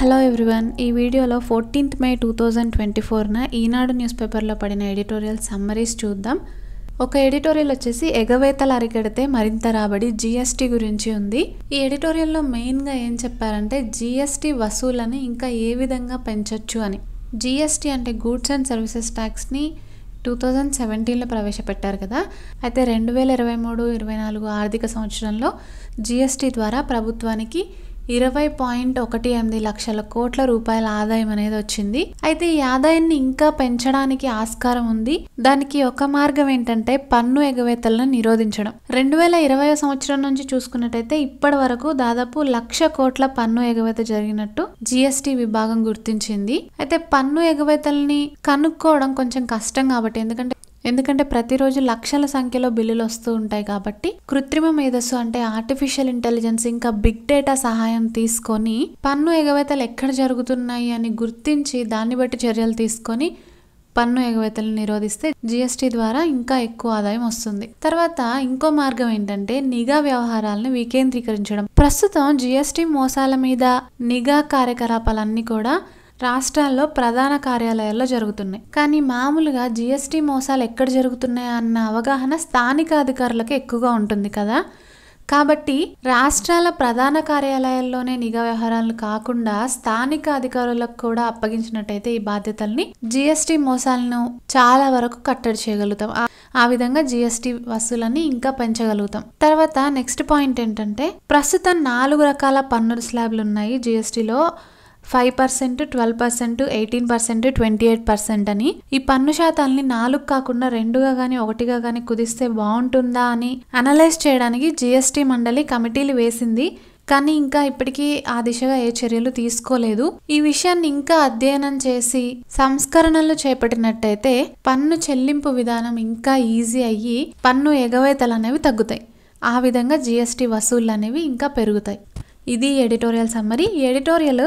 hello everyone ఈ వీడియోలో fourteenth May two thousand twenty ఫోర్న ఈనాడు న్యూస్ పేపర్లో పడిన ఎడిటోరియల్ సమ్మరీస్ చూద్దాం ఒక ఎడిటోరియల్ వచ్చేసి ఎగవేతలు అరికెడితే మరింత రాబడి జీఎస్టీ గురించి ఉంది ఈ ఎడిటోరియల్లో మెయిన్గా ఏం చెప్పారంటే జీఎస్టీ వసూలని ఇంకా ఏ విధంగా పెంచొచ్చు అని జీఎస్టీ అంటే గూడ్స్ అండ్ సర్వీసెస్ ట్యాక్స్ని టూ థౌజండ్ సెవెంటీన్లో ప్రవేశపెట్టారు కదా అయితే రెండు వేల ఇరవై మూడు ఇరవై నాలుగు ఆర్థిక సంవత్సరంలో జీఎస్టీ ద్వారా ప్రభుత్వానికి ఇరవై పాయింట్ ఒకటి ఎనిమిది లక్షల కోట్ల రూపాయల ఆదాయం అనేది వచ్చింది అయితే ఈ ఆదాయాన్ని ఇంకా పెంచడానికి ఆస్కారం ఉంది దానికి ఒక మార్గం ఏంటంటే పన్ను ఎగవేతలను నిరోధించడం రెండు వేల ఇరవై సంవత్సరం నుంచి చూసుకున్నట్టయితే ఇప్పటి వరకు దాదాపు లక్ష కోట్ల పన్ను ఎగవేత జరిగినట్టు జిఎస్టి విభాగం గుర్తించింది అయితే పన్ను ఎగవేతల్ని కనుక్కోవడం కొంచెం కష్టం కాబట్టి ఎందుకంటే ఎందుకంటే ప్రతిరోజు లక్షల సంఖ్యలో బిల్లులు వస్తూ ఉంటాయి కాబట్టి కృత్రిమ మేధస్సు అంటే ఆర్టిఫిషియల్ ఇంటెలిజెన్స్ ఇంకా బిగ్ డేటా సహాయం తీసుకొని పన్ను ఎగవేతలు ఎక్కడ జరుగుతున్నాయి అని గుర్తించి దాన్ని బట్టి చర్యలు తీసుకొని పన్ను ఎగవేతలను నిరోధిస్తే జీఎస్టీ ద్వారా ఇంకా ఎక్కువ ఆదాయం వస్తుంది తర్వాత ఇంకో మార్గం ఏంటంటే నిఘా వ్యవహారాలను వికేంద్రీకరించడం ప్రస్తుతం జిఎస్టి మోసాల మీద నిఘా కార్యకలాపాలన్నీ కూడా రాష్ట్రాల్లో ప్రధాన కార్యాలయాల్లో జరుగుతున్నాయి కానీ మామూలుగా జిఎస్టీ మోసాలు ఎక్కడ జరుగుతున్నాయి అన్న అవగాహన స్థానిక అధికారులకు ఎక్కువగా ఉంటుంది కదా కాబట్టి రాష్ట్రాల ప్రధాన కార్యాలయాల్లోనే నిఘా వ్యవహారాలు కాకుండా స్థానిక అధికారులకు కూడా అప్పగించినట్టయితే ఈ బాధ్యతల్ని జిఎస్టీ మోసాలను చాలా వరకు కట్టడి చేయగలుగుతాం ఆ విధంగా జిఎస్టీ వసూలని ఇంకా పెంచగలుగుతాం తర్వాత నెక్స్ట్ పాయింట్ ఏంటంటే ప్రస్తుతం నాలుగు రకాల పన్నుల స్లాబ్లు ఉన్నాయి జిఎస్టీలో five percent twelve percent eighteen percent twenty eight percent అని ఈ పన్ను శాతాల్ని నాలుగు కాకుండా రెండుగా కానీ ఒకటిగా కానీ కుదిస్తే బాగుంటుందా అని అనలైజ్ చేయడానికి జిఎస్టీ మండలి కమిటీలు వేసింది కానీ ఇంకా ఇప్పటికీ ఆ దిశగా ఏ చర్యలు తీసుకోలేదు ఈ విషయాన్ని ఇంకా అధ్యయనం చేసి సంస్కరణలు చేపట్టినట్టయితే పన్ను చెల్లింపు విధానం ఇంకా ఈజీ అయ్యి పన్ను ఎగవేతలు అనేవి తగ్గుతాయి ఆ విధంగా జిఎస్టీ వసూళ్ళు అనేవి ఇంకా పెరుగుతాయి ఇది editorial summary editorial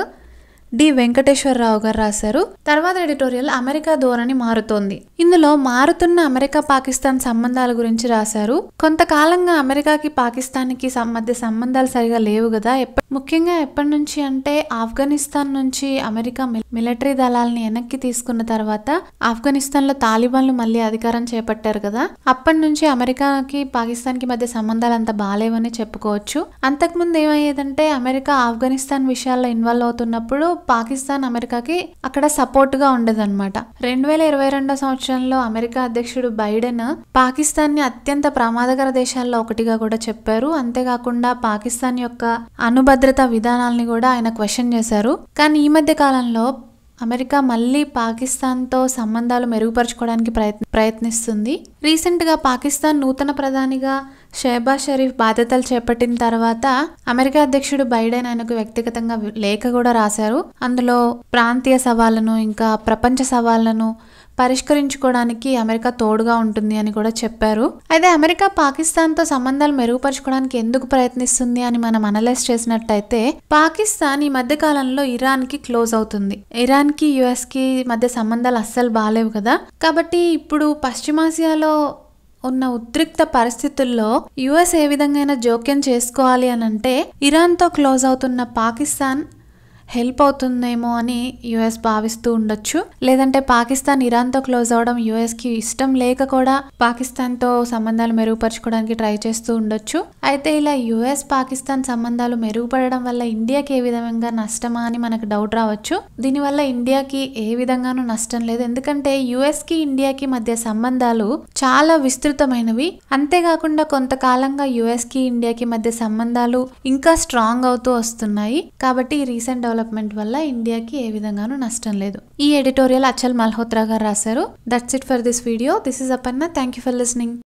D Venkateswara Rao గారు రాశారు తర్వాత ఎడిటోరియల్ అమెరికా ధోరణి మారుతోంది ఇందులో మారుతున్న అమెరికా పాకిస్తాన్ సంబంధాల గురించి రాశారు కొంతకాలంగా అమెరికాకి పాకిస్తాన్కి మధ్య సంబంధాలు సరిగా లేవు కదా ముఖ్యంగా ఎప్పటి నుంచి అంటే ఆఫ్ఘనిస్తాన్ నుంచి అమెరికా మిలిటరీ దళాలని వెనక్కి తీసుకున్న తర్వాత ఆఫ్ఘనిస్తాన్ లో తాలిబాన్లు మళ్ళీ అధికారం చేపట్టారు కదా అప్పటి నుంచి అమెరికాకి పాకిస్తాన్ కి మధ్య సంబంధాలు అంత బాగాలేవని చెప్పుకోవచ్చు అంతకుముందు ఏమయ్యేదంటే అమెరికా ఆఫ్ఘనిస్తాన్ విషయాల్లో ఇన్వాల్వ్ అవుతున్నప్పుడు పాకిస్తాన్ అమెరికాకి అక్కడ సపోర్ట్గా ఉండేదన్నమాట రెండు వేల ఇరవై రెండో సంవత్సరంలో అమెరికా అధ్యక్షుడు బైడెన్ పాకిస్తాన్ని అత్యంత ప్రమాదకర దేశాల్లో ఒకటిగా కూడా చెప్పారు అంతేకాకుండా పాకిస్తాన్ యొక్క అనుభద్రత విధానాల్ని కూడా ఆయన క్వశ్చన్ చేశారు కానీ ఈ మధ్య కాలంలో అమెరికా మళ్ళీ పాకిస్తాన్తో సంబంధాలు మెరుగుపరచుకోవడానికి ప్రయత్ ప్రయత్నిస్తుంది రీసెంట్గా పాకిస్తాన్ నూతన ప్రధానిగా షేబా షరీఫ్ బాధ్యతలు చేపట్టిన తర్వాత అమెరికా అధ్యక్షుడు బైడెన్ ఆయనకు వ్యక్తిగతంగా లేఖ కూడా రాశారు అందులో ప్రాంతీయ సవాళ్ళను ఇంకా ప్రపంచ సవాళ్ళను పరిష్కరించుకోవడానికి అమెరికా తోడుగా ఉంటుంది అని కూడా చెప్పారు అయితే అమెరికా పాకిస్తాన్తో సంబంధాలు మెరుగుపరచుకోవడానికి ఎందుకు ప్రయత్నిస్తుంది అని మనం అనలైజ్ చేసినట్టయితే పాకిస్తాన్ ఈ మధ్య కాలంలో ఇరాన్కి క్లోజ్ అవుతుంది ఇరాన్కి యుఎస్కి మధ్య సంబంధాలు అస్సలు బాగాలేవు కదా కాబట్టి ఇప్పుడు పశ్చిమాసియాలో ఉన్న ఉద్రిక్త పరిస్థితుల్లో యుఎస్ ఏ విధంగా జోక్యం చేసుకోవాలి అని అంటే ఇరాన్తో క్లోజ్ అవుతున్న పాకిస్తాన్ హెల్ప్ అవుతుందేమో అని యుఎస్ భావిస్తూ ఉండొచ్చు లేదంటే పాకిస్తాన్ ఇరాన్తో క్లోజ్ అవడం యుఎస్కి ఇష్టం లేక కూడా పాకిస్తాన్తో సంబంధాలు మెరుగుపరచుకోవడానికి ట్రై చేస్తూ ఉండొచ్చు అయితే ఇలా యుఎస్ పాకిస్తాన్ సంబంధాలు మెరుగుపడడం వల్ల ఇండియాకి ఏ విధంగా నష్టమా అని మనకు డౌట్ రావచ్చు దీనివల్ల ఇండియాకి ఏ విధంగానూ నష్టం లేదు ఎందుకంటే యుఎస్కి ఇండియాకి మధ్య సంబంధాలు చాలా విస్తృతమైనవి అంతేకాకుండా కొంతకాలంగా యుఎస్కి ఇండియాకి మధ్య సంబంధాలు ఇంకా స్ట్రాంగ్ అవుతూ వస్తున్నాయి కాబట్టి రీసెంట్ డెవలప్ డెవలప్మెంట్ వల్ల ఇండియాకి ఏ విధంగానూ నష్టం లేదు ఈ ఎడిటోరియల్ అచల్ మల్హోత్రా గారు రాశారు that's it for this video this is Aparna thank you for listening